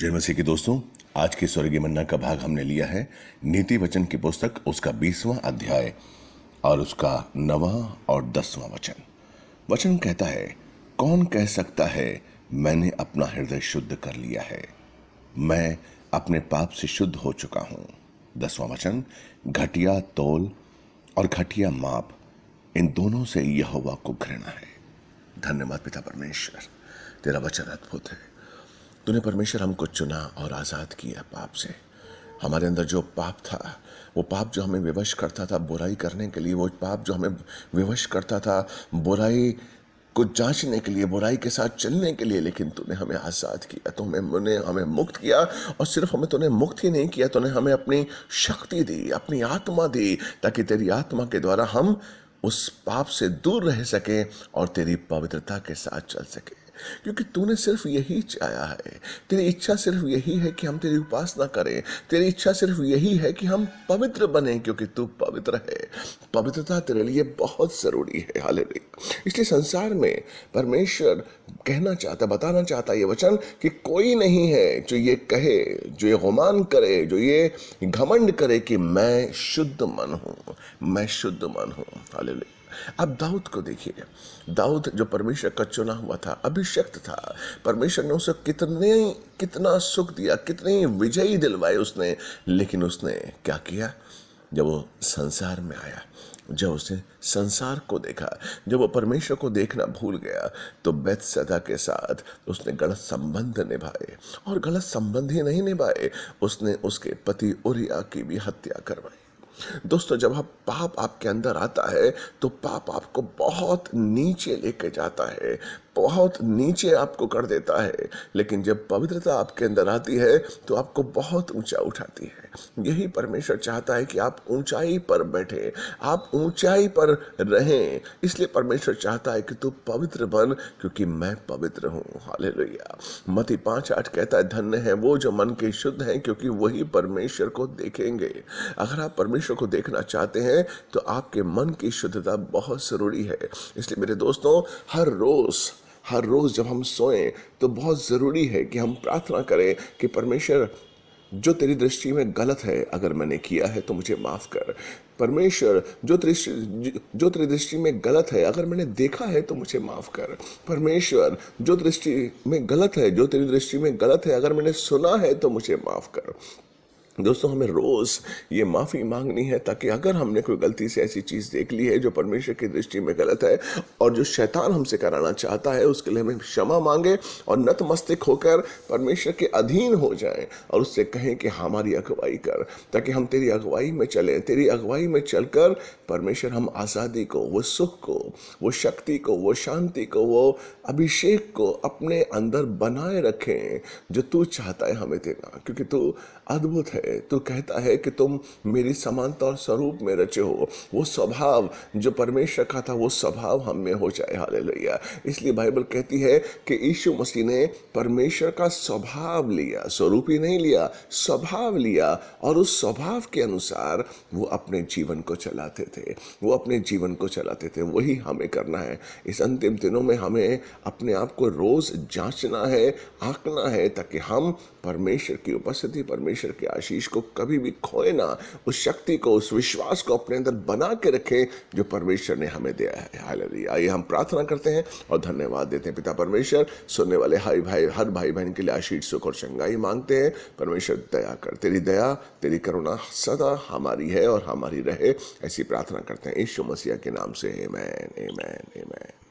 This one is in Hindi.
जय मसीह के दोस्तों आज के स्वर्गीय मन्ना का भाग हमने लिया है नीति वचन की पुस्तक उसका बीसवां अध्याय और उसका नवा और दसवां वचन वचन कहता है कौन कह सकता है मैंने अपना हृदय शुद्ध कर लिया है मैं अपने पाप से शुद्ध हो चुका हूँ दसवां वचन घटिया तोल और घटिया माप इन दोनों से यह को घृणा है धन्यवाद पिता परमेश्वर तेरा वचन अद्भुत है तूने परमेश्वर हमको चुना और आज़ाद किया पाप से हमारे अंदर जो पाप था वो पाप जो हमें विवश करता था बुराई करने के लिए वो पाप जो हमें विवश करता था बुराई को जांचने के लिए बुराई के साथ चलने के लिए लेकिन तूने हमें आज़ाद किया तो मुने हमें मुक्त किया और सिर्फ हमें तूने मुक्त ही नहीं किया तूने हमें अपनी शक्ति दी अपनी आत्मा दी ताकि तेरी आत्मा के द्वारा हम उस पाप से दूर रह सकें और तेरी पवित्रता के साथ चल सकें क्योंकि तूने सिर्फ यही चाहा है तेरी इच्छा सिर्फ यही है कि हम तेरी उपासना करें तेरी इच्छा सिर्फ यही है कि हम पवित्र बने क्योंकि तू पवित्र है पवित्रता तेरे लिए बहुत ज़रूरी है हाल इसलिए संसार में परमेश्वर कहना चाहता बताना चाहता ये वचन कि कोई नहीं है जो ये कहे जो ये गुमान करे जो ये घमंड करे कि मैं शुद्ध मन हूँ मैं शुद्ध मन हूँ हाल अब दाऊद को देखिए दाऊद जो परमेश्वर का चुना हुआ था अभिषक्त था परमेश्वर ने उसे कितने कितना सुख दिया कितनी विजयी दिलवाई उसने लेकिन उसने क्या किया जब वो संसार में आया जब उसने संसार को देखा जब वो परमेश्वर को देखना भूल गया तो सदा के साथ उसने गलत संबंध निभाए और गलत संबंध ही नहीं निभाए उसने उसके पति उरिया की भी हत्या करवाई दोस्तों जब आप हाँ, पाप आपके अंदर आता है तो पाप आपको बहुत नीचे लेके जाता है बहुत नीचे आपको कर देता है लेकिन जब पवित्रता आपके अंदर आती है तो आपको बहुत ऊंचा उठाती है यही परमेश्वर चाहता है कि आप ऊंचाई पर बैठे आप ऊंचाई पर रहें इसलिए परमेश्वर चाहता है कि तू पवित्र बन क्योंकि मैं पवित्र हूँ हाल लोहिया मती पाँच आठ कहता है धन्य है वो जो मन के शुद्ध हैं क्योंकि वही परमेश्वर को देखेंगे अगर आप परमेश्वर को देखना चाहते हैं तो आपके मन की शुद्धता बहुत ज़रूरी है इसलिए मेरे दोस्तों हर रोज़ हर रोज़ जब हम सोएं तो बहुत ज़रूरी है कि हम प्रार्थना करें कि परमेश्वर जो तेरी दृष्टि में गलत है अगर मैंने किया है तो मुझे माफ़ कर परमेश्वर जो दृष्टि जो तेरी दृष्टि में गलत है अगर मैंने देखा है तो मुझे माफ़ कर परमेश्वर जो दृष्टि में गलत है जो तेरी दृष्टि में गलत है अगर मैंने सुना है तो मुझे माफ़ कर दोस्तों हमें रोज़ ये माफ़ी मांगनी है ताकि अगर हमने कोई गलती से ऐसी चीज़ देख ली है जो परमेश्वर की दृष्टि में गलत है और जो शैतान हमसे कराना चाहता है उसके लिए हमें क्षमा मांगे और नतमस्तिक होकर परमेश्वर के अधीन हो जाएं और उससे कहें कि हमारी अगुवाई कर ताकि हम तेरी अगुवाई में चलें तेरी अगुवाई में चल कर परमेश्वर हम आज़ादी को वो सुख को वो शक्ति को वो शांति को वो अभिषेक को अपने अंदर बनाए रखें जो तू चाहता है हमें देना क्योंकि तू अद्भुत है है तो कहता है कि तुम मेरी समानता और स्वरूप में रचे हो वो स्वभाव जो परमेश्वर का था वो स्वभाव हम में हो जाए लोहिया इसलिए बाइबल कहती है कि यीशु मसीह ने परमेश्वर का स्वभाव लिया स्वरूप ही नहीं लिया स्वभाव लिया और उस स्वभाव के अनुसार वो अपने जीवन को चलाते थे वो अपने जीवन को चलाते थे वही हमें करना है इस अंतिम दिनों में हमें अपने आप को रोज़ जांचना है आंकना है ताकि हम परमेश्वर की उपस्थिति परमेश्वर के आशीष आशीष को कभी भी खोए ना उस शक्ति को उस विश्वास को अपने अंदर बना के रखें जो परमेश्वर ने हमें दिया है हालेलुया आइए हम प्रार्थना करते हैं और धन्यवाद देते हैं पिता परमेश्वर सुनने वाले हाई भाई हर भाई बहन के लिए आशीष सुख और चंगाई मांगते हैं परमेश्वर दया कर तेरी दया तेरी करुणा सदा हमारी है और हमारी रहे ऐसी प्रार्थना करते हैं ईश्व मसीह के नाम से मैन हे मैन